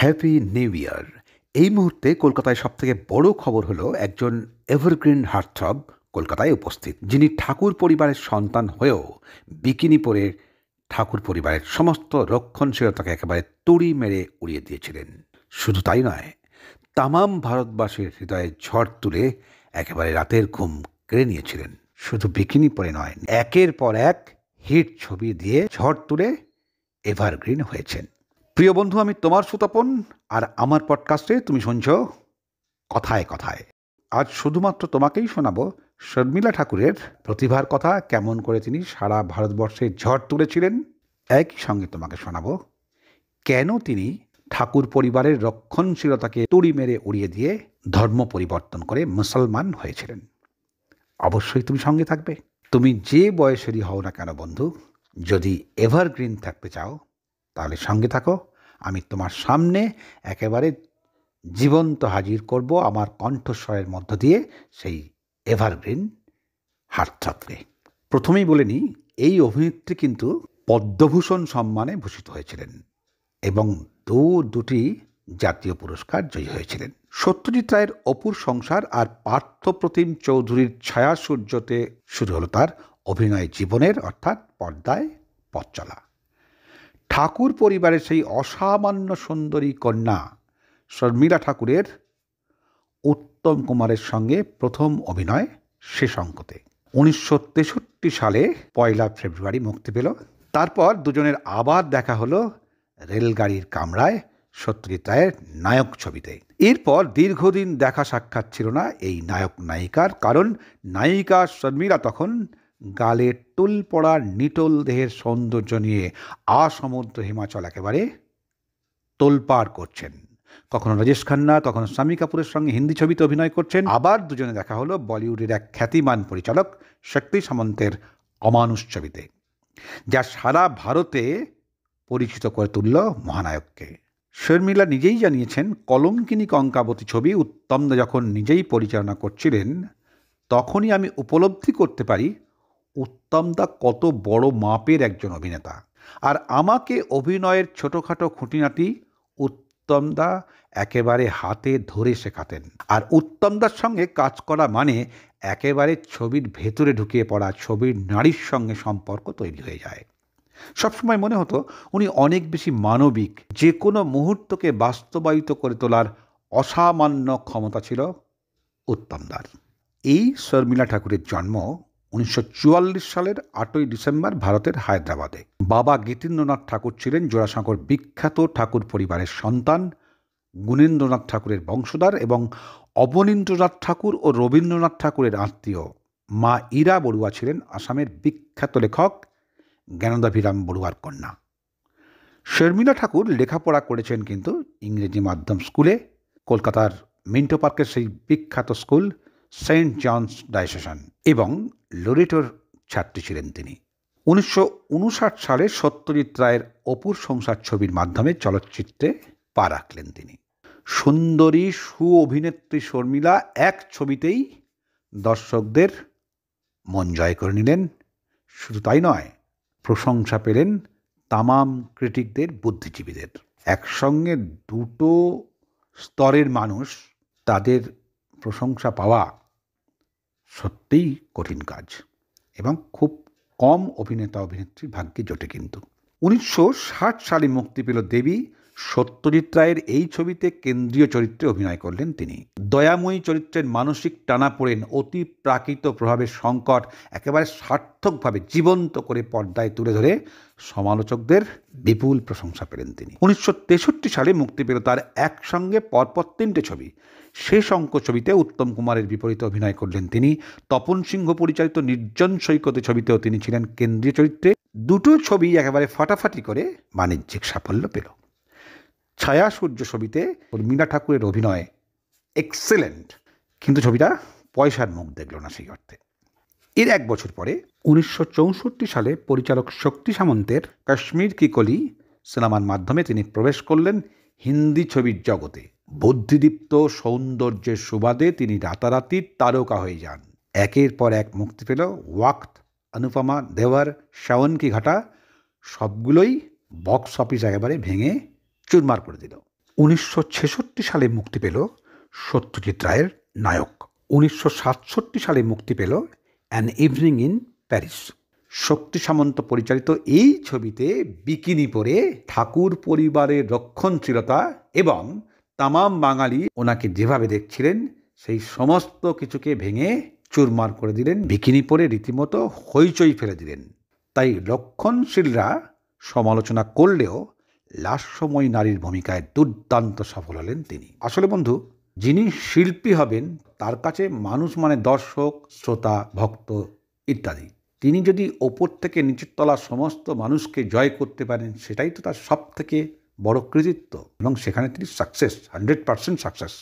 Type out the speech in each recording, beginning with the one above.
happy new year এই মুহূর্তে কলকাতায় সবথেকে বড় খবর হলো একজন এভারগ্রিন হার্থব কলকাতায় উপস্থিত যিনি ঠাকুর পরিবারের সন্তান হয়েও বিকিনি পরে ঠাকুর পরিবারের সমস্ত রক্ষণশীলতাকে একেবারে তড়ি মেরে উড়িয়ে দিয়েছিলেন শুধু তাই নয় তামাম ভারতবাসীর হৃদয়ে ঝড় তুলে একেবারে রাতের ঘুম কেড়ে নিয়েছিলেন শুধু বিকিনি পরে নয় একের পর এক হিট ছবি দিয়ে ঝড় তুলে এভারগ্রিন হয়েছেন প্রিয় বন্ধু আমি তোমার সুতাপন আর আমার পডকাস্টে তুমি শুনছ কথায় কথায় আজ শুধুমাত্র তোমাকেই শোনাব শর্মিলা ঠাকুরের প্রতিভার কথা কেমন করে তিনি সারা ভারতবর্ষে ঝড় তুলেছিলেন একই সঙ্গে তোমাকে শোনাবো কেন তিনি ঠাকুর পরিবারের রক্ষণশীলতাকে তুড়ি মেরে উড়িয়ে দিয়ে ধর্ম পরিবর্তন করে মুসলমান হয়েছিলেন অবশ্যই তুমি সঙ্গে থাকবে তুমি যে বয়সেরই হও না কেন বন্ধু যদি এভারগ্রিন থাকতে চাও তাহলে সঙ্গে থাকো আমি তোমার সামনে একেবারে জীবন্ত হাজির করব আমার কণ্ঠস্বরের মধ্য দিয়ে সেই এভারগ্রিন হার্টথ্রপকে প্রথমেই বলে নিই এই অভিনেত্রী কিন্তু পদ্মভূষণ সম্মানে ভূষিত হয়েছিলেন এবং দু দুটি জাতীয় পুরস্কার জয়ী হয়েছিলেন সত্যজিৎ রায়ের অপুর সংসার আর পার্থপ্রতিম চৌধুরীর ছায়া সূর্যতে শুরু হলো তার অভিনয় জীবনের অর্থাৎ পর্দায় পথ চলা ঠাকুর পরিবারের সেই অসামান্য সুন্দরী কন্যা শর্মিলা ঠাকুরের উত্তম কুমারের সঙ্গে প্রথম অভিনয় শেষ অঙ্কতে উনিশশো তেষট্টি সালে পয়লা ফেব্রুয়ারি মুক্তি পেল তারপর দুজনের আবার দেখা হলো রেলগাড়ির কামরায় সত্যজিৎ রায়ের নায়ক ছবিতে এরপর দীর্ঘদিন দেখা সাক্ষাৎ ছিল না এই নায়ক নায়িকার কারণ নায়িকা শর্মিলা তখন গালে টোল পড়া নিটোল দেহের সৌন্দর্য নিয়ে আসমুদ্র হিমাচল একেবারে তোলপাড় করছেন কখনো রাজেশ খান্না কখনো স্বামী কাপুরের সঙ্গে হিন্দি ছবিতে অভিনয় করছেন আবার দুজনে দেখা হলো বলিউডের এক খ্যাতিমান পরিচালক শক্তি সামন্তের অমানুষ ছবিতে যা সারা ভারতে পরিচিত করে তুলল মহানায়ককে শর্মিলা নিজেই জানিয়েছেন কলঙ্কিনী কঙ্কাবতী ছবি উত্তম যখন নিজেই পরিচালনা করছিলেন তখনই আমি উপলব্ধি করতে পারি উত্তমদা কত বড় মাপের একজন অভিনেতা আর আমাকে অভিনয়ের ছোটোখাটো খুঁটিনাটি উত্তমদা একেবারে হাতে ধরে শেখাতেন আর উত্তমদার সঙ্গে কাজ করা মানে একেবারে ছবির ভেতরে ঢুকিয়ে পড়া ছবির নারীর সঙ্গে সম্পর্ক তৈরি হয়ে যায় সবসময় মনে হতো উনি অনেক বেশি মানবিক যে কোনো মুহূর্তকে বাস্তবায়িত করে তোলার অসামান্য ক্ষমতা ছিল উত্তমদার এই শর্মিলা ঠাকুরের জন্ম উনিশশো সালের আটই ডিসেম্বর ভারতের হায়দ্রাবাদে বাবা গীতেন্দ্রনাথ ঠাকুর ছিলেন জোড়াসাঁকর বিখ্যাত ঠাকুর পরিবারের সন্তান গুণেন্দ্রনাথ ঠাকুরের বংশধার এবং অবনীন্দ্রনাথ ঠাকুর ও রবীন্দ্রনাথ ঠাকুরের আত্মীয় মা ইরা বড়ুয়া ছিলেন আসামের বিখ্যাত লেখক জ্ঞানদাভিরাম বড়ুয়ার কন্যা শর্মিলা ঠাকুর লেখাপড়া করেছেন কিন্তু ইংরেজি মাধ্যম স্কুলে কলকাতার মিন্টো পার্কের সেই বিখ্যাত স্কুল সেন্ট জনস ডাইসেশন এবং লোরেটোর ছাত্রী ছিলেন তিনি উনিশশো সালে সত্যজিৎ রায়ের অপুর সংসার ছবির মাধ্যমে চলচ্চিত্রে পা রাখলেন তিনি সুন্দরী সু অভিনেত্রী শর্মিলা এক ছবিতেই দর্শকদের মন জয় করে নিলেন শুধু তাই নয় প্রশংসা পেলেন তামাম ক্রিটিকদের বুদ্ধিজীবীদের একসঙ্গে দুটো স্তরের মানুষ তাদের প্রশংসা পাওয়া সত্যিই কঠিন কাজ এবং খুব কম অভিনেতা অভিনেত্রীর ভাগ্যে জোটে কিন্তু উনিশশো ষাট সালে মুক্তি পেল দেবী সত্যজিৎ রায়ের এই ছবিতে কেন্দ্রীয় চরিত্রে অভিনয় করলেন তিনি দয়াময়ী চরিত্রের মানসিক টানাপোড়েন অতি প্রাকৃত প্রভাবের সংকট একেবারে সার্থকভাবে জীবন্ত করে পর্দায় তুলে ধরে সমালোচকদের বিপুল প্রশংসা পেলেন তিনি উনিশশো সালে মুক্তি পেল তার একসঙ্গে পরপর তিনটে ছবি শেষ অঙ্ক ছবিতে উত্তম কুমারের বিপরীতে অভিনয় করলেন তিনি তপন সিংহ পরিচালিত নির্জন সৈকতে ছবিতেও তিনি ছিলেন কেন্দ্রীয় চরিত্রে দুটো ছবি একেবারে ফাটাফাটি করে বাণিজ্যিক সাফল্য পেল ছায়া সূর্য ছবিতে মীনা ঠাকুরের অভিনয় এক্সেলেন্ট কিন্তু ছবিটা পয়সার মুখ দেখল না সেই অর্থে এর এক বছর পরে উনিশশো সালে পরিচালক শক্তি সামন্তের কাশ্মীর কি কলি সিনেমার মাধ্যমে তিনি প্রবেশ করলেন হিন্দি ছবির জগতে বুদ্ধিদীপ্ত সৌন্দর্যের সুবাদে তিনি রাতারাতি তারকা হয়ে যান একের পর এক মুক্তি পেল ওয়াক্ত অনুপমা দেওয়ার শাওন কি ঘাটা সবগুলোই বক্স অফিস একেবারে ভেঙে চুরমার করে দিল উনিশশো সালে মুক্তি পেল সত্যজিৎ রায়ের নায়ক উনিশশো সালে মুক্তি পেল an evening in Paris Shakti Samanta পরিচালিত এই ছবিতে বিকিনি পরে ঠাকুর পরিবারের রক্ষণশীলতা এবং তামাম বাঙালি ওনাকে যেভাবে দেখছিলেন সেই সমস্ত কিছুকে ভেঙে চুরমার করে দিলেন বিকিনি পরে রীতিমতো হইচই ফেলে দিলেন তাই লক্ষণশীলরা সমালোচনা করলেও লাস্যময় নারীর ভূমিকায় দুর্দান্ত সফল হলেন তিনি আসলে বন্ধু যিনি শিল্পী হবেন তার কাছে মানুষ মানে দর্শক শ্রোতা ভক্ত ইত্যাদি তিনি যদি ওপর থেকে নিচের তলা সমস্ত মানুষকে জয় করতে পারেন সেটাই তো তার সব থেকে বড় কৃতিত্ব এবং সেখানে তিনি success hundred percent success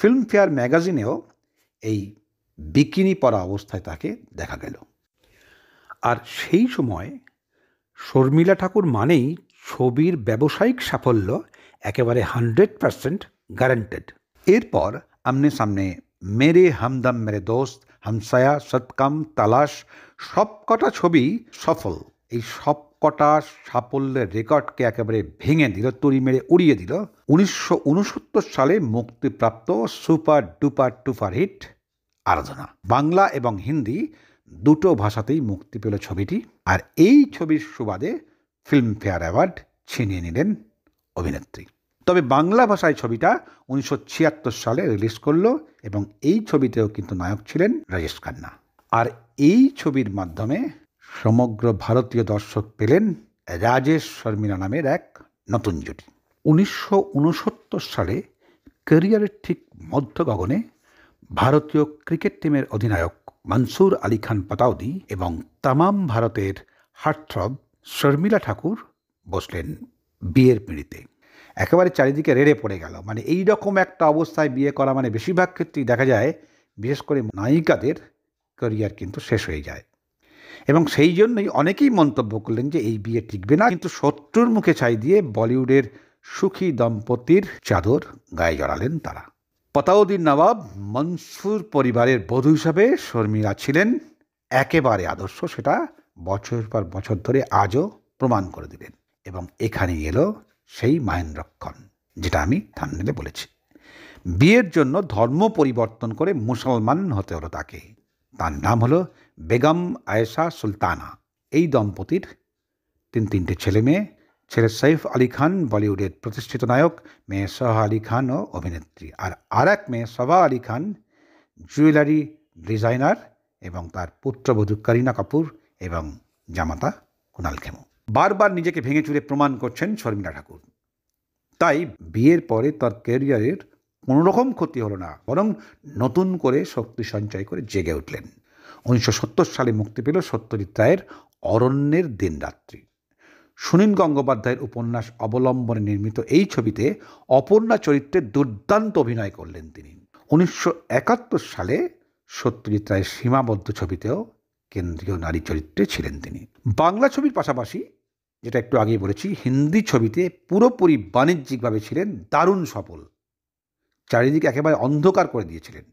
Filmfare ম্যাগাজিনেও এই বিকিনি পরা অবস্থায় তাকে দেখা গেল আর সেই সময় শর্মিলা ঠাকুর মানেই ছবির ব্যবসায়িক সাফল্য একেবারে হান্ড্রেড পারসেন্ট গ্যারান্টেড এরপর আমনে সামনে মেরে হামদাম মেরে দোস্ত হামসায়া সৎকাম তালাশ সবকটা ছবি সফল এই সবকটা সাফল্যের রেকর্ডকে একেবারে ভেঙে দিল তরি মেরে উড়িয়ে দিল উনিশশো সালে মুক্তিপ্রাপ্ত সুপার ডুপার টুপার হিট আরাধনা বাংলা এবং হিন্দি দুটো ভাষাতেই মুক্তি পেল ছবিটি আর এই ছবির সুবাদে ফিল্মফেয়ার অ্যাওয়ার্ড ছিনিয়ে নিলেন অভিনেত্রী তবে বাংলা ভাষায় ছবিটা উনিশশো সালে রিলিজ করলো এবং এই ছবিতেও কিন্তু নায়ক ছিলেন রাজেশ খান্না আর এই ছবির মাধ্যমে সমগ্র ভারতীয় দর্শক পেলেন রাজেশ শর্মিলা নামের এক নতুন জুটি উনিশশো সালে ক্যারিয়ারের ঠিক মধ্য গগনে ভারতীয় ক্রিকেট টিমের অধিনায়ক মনসুর আলী খান পাতাউদি এবং তামাম ভারতের হার্টথ্রব শর্মিলা ঠাকুর বসলেন বিয়ের পিঁড়িতে একেবারে চারিদিকে রেড়ে পড়ে গেল মানে এই রকম একটা অবস্থায় বিয়ে করা মানে বেশিরভাগ ক্ষেত্রেই দেখা যায় বিশেষ করে নায়িকাদের ক্যারিয়ার কিন্তু শেষ হয়ে যায় এবং সেই জন্যই অনেকেই মন্তব্য করলেন যে এই বিয়ে টিকবে না কিন্তু শত্রুর মুখে ছাই দিয়ে বলিউডের সুখী দম্পতির চাদর গায়ে জড়ালেন তারা পতাউদ্দিন নবাব মনসুর পরিবারের বধূ হিসাবে শর্মিলা ছিলেন একেবারে আদর্শ সেটা বছর পর বছর ধরে আজও প্রমাণ করে দিলেন এবং এখানে এলো সেই মাহেন্দ্রক্ষণ যেটা আমি থামনেলে বলেছি বিয়ের জন্য ধর্ম পরিবর্তন করে মুসলমান হতে হলো তাকে তার নাম হলো বেগম আয়েশা সুলতানা এই দম্পতির তিন তিনটে ছেলে মেয়ে ছেলে সৈফ আলী খান বলিউডের প্রতিষ্ঠিত নায়ক মেয়ে সহা আলী খান ও অভিনেত্রী আর আর এক মেয়ে সভা আলী খান জুয়েলারি ডিজাইনার এবং তার পুত্রবধূ করিনা কাপুর এবং জামাতা কুণাল খেমু বারবার নিজেকে ভেঙে চুরে প্রমাণ করছেন শর্মিলা ঠাকুর তাই বিয়ের পরে তার কেরিয়ারের কোনোরকম ক্ষতি হলো না বরং নতুন করে শক্তি সঞ্চয় করে জেগে উঠলেন উনিশশো সালে মুক্তি পেল সত্যজিৎ রায়ের অরণ্যের দিনরাত্রি সুনীল গঙ্গোপাধ্যায়ের উপন্যাস অবলম্বনে নির্মিত এই ছবিতে অপর্ণা চরিত্রে দুর্দান্ত অভিনয় করলেন তিনি উনিশশো সালে সত্যজিৎ রায়ের সীমাবদ্ধ ছবিতেও কেন্দ্রীয় নারী চরিত্রে ছিলেন তিনি বাংলা ছবির পাশাপাশি যেটা একটু আগেই বলেছি হিন্দি ছবিতে পুরোপুরি বাণিজ্যিকভাবে ছিলেন দারুণ সফল চারিদিকে একেবারে অন্ধকার করে দিয়েছিলেন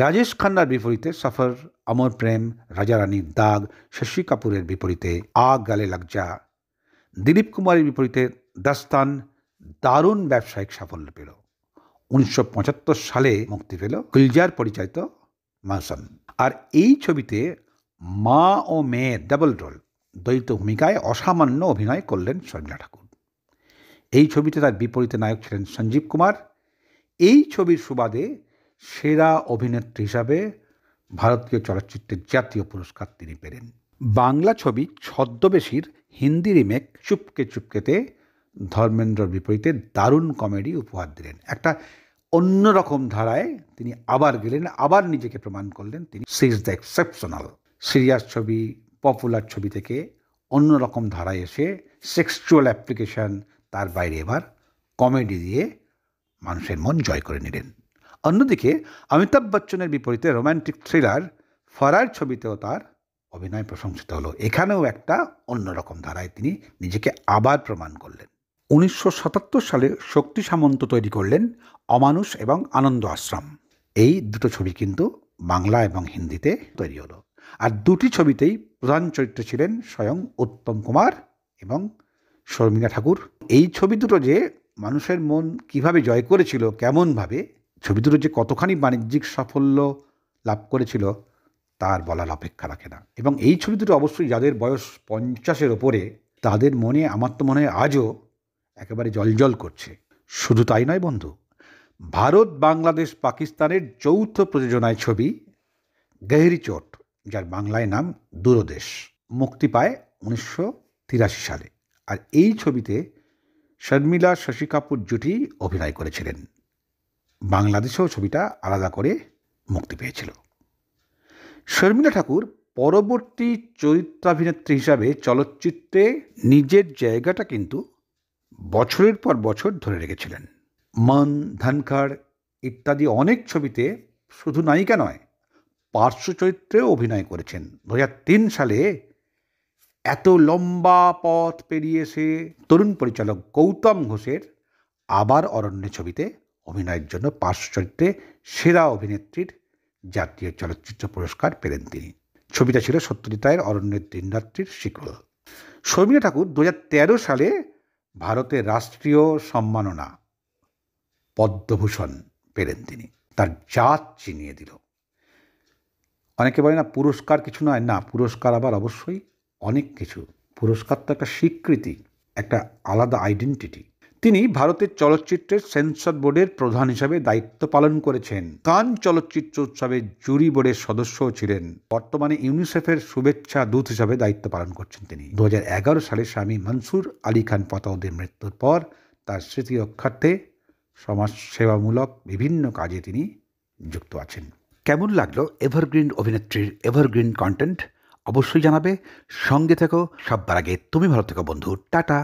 রাজেশ খান্নার বিপরীতে সফর অমর প্রেম রানীর দাগ শশী কাপুরের বিপরীতে আ গালে লাগজা দিলীপ কুমারের বিপরীতে দাস্তান দারুণ ব্যবসায়িক সাফল্য পেল উনিশশো সালে মুক্তি পেল গুলজার পরিচালিত মাসান আর এই ছবিতে মা ও মেয়ে ডাবল রোল দ্বৈত ভূমিকায় অসামান্য অভিনয় করলেন শর্মিলা ঠাকুর এই ছবিতে তার বিপরীতে নায়ক ছিলেন সঞ্জীব কুমার এই ছবির সুবাদে সেরা অভিনেত্রী হিসাবে ভারতীয় চলচ্চিত্রের জাতীয় পুরস্কার তিনি পেলেন বাংলা ছবি ছদ্মবেশীর হিন্দি রিমেক চুপকে চুপকেতে ধর্মেন্দ্রর বিপরীতে দারুণ কমেডি উপহার দিলেন একটা অন্যরকম ধারায় তিনি আবার গেলেন আবার নিজেকে প্রমাণ করলেন তিনি সিজ দ্য এক্সেপশনাল সিরিয়াস ছবি পপুলার ছবি থেকে অন্য রকম ধারায় এসে সেক্সচুয়াল অ্যাপ্লিকেশান তার বাইরে এবার কমেডি দিয়ে মানুষের মন জয় করে নিলেন অন্যদিকে অমিতাভ বচ্চনের বিপরীতে রোম্যান্টিক থ্রিলার ফরার ছবিতেও তার অভিনয় প্রশংসিত হলো এখানেও একটা অন্যরকম ধারায় তিনি নিজেকে আবার প্রমাণ করলেন উনিশশো সালে শক্তি সামন্ত তৈরি করলেন অমানুষ এবং আনন্দ আশ্রম এই দুটো ছবি কিন্তু বাংলা এবং হিন্দিতে তৈরি হলো আর দুটি ছবিতেই প্রধান চরিত্রে ছিলেন স্বয়ং উত্তম কুমার এবং শর্মিলা ঠাকুর এই ছবি দুটো যে মানুষের মন কিভাবে জয় করেছিল কেমনভাবে ছবি দুটো যে কতখানি বাণিজ্যিক সাফল্য লাভ করেছিল তার বলার অপেক্ষা রাখে না এবং এই ছবি দুটো অবশ্যই যাদের বয়স পঞ্চাশের ওপরে তাদের মনে আমার তো মনে হয় আজও একেবারে জলজল করছে শুধু তাই নয় বন্ধু ভারত বাংলাদেশ পাকিস্তানের যৌথ প্রযোজনায় ছবি গেহরি চোট যার বাংলায় নাম দূরদেশ মুক্তি পায় উনিশশো তিরাশি সালে আর এই ছবিতে শর্মিলা শশী কাপুর জুটি অভিনয় করেছিলেন বাংলাদেশেও ছবিটা আলাদা করে মুক্তি পেয়েছিল শর্মিলা ঠাকুর পরবর্তী চরিত্রাভিনেত্রী হিসাবে চলচ্চিত্রে নিজের জায়গাটা কিন্তু বছরের পর বছর ধরে রেখেছিলেন মন ধনখড় ইত্যাদি অনেক ছবিতে শুধু নায়িকা নয় পার্শ্ব অভিনয় করেছেন দু সালে এত লম্বা পথ পেরিয়ে সে তরুণ পরিচালক গৌতম ঘোষের আবার অরণ্য ছবিতে অভিনয়ের জন্য পার্শ্ব চরিত্রে সেরা অভিনেত্রীর জাতীয় চলচ্চিত্র পুরস্কার পেলেন তিনি ছবিটা ছিল সত্যজিৎ রায়ের অরণ্যের দিনরাত্রির সিকুয়েল শর্মিলা ঠাকুর দু সালে ভারতের রাষ্ট্রীয় সম্মাননা পদ্মভূষণ পেলেন তিনি তার জাত চিনিয়ে দিল অনেকে বলে না পুরস্কার কিছু নয় না পুরস্কার আবার অবশ্যই অনেক কিছু পুরস্কার তো একটা স্বীকৃতি একটা আলাদা আইডেন্টিটি তিনি ভারতের চলচ্চিত্রের সেন্সর বোর্ডের প্রধান হিসাবে দায়িত্ব পালন করেছেন কান চলচ্চিত্র উৎসবে জুরি বোর্ডের সদস্যও ছিলেন বর্তমানে ইউনিসেফের শুভেচ্ছা দূত হিসাবে দায়িত্ব পালন করছেন তিনি দু সালে স্বামী মনসুর আলী খান পতাউদের মৃত্যুর পর তার স্মৃতি রক্ষার্থে সমাজসেবামূলক বিভিন্ন কাজে তিনি যুক্ত আছেন কেমন লাগলো এভারগ্রিন অভিনেত্রীর এভারগ্রিন কন্টেন্ট অবশ্যই জানাবে সঙ্গে থেকো সব্বার আগে তুমি ভালো থেকো বন্ধু টাটা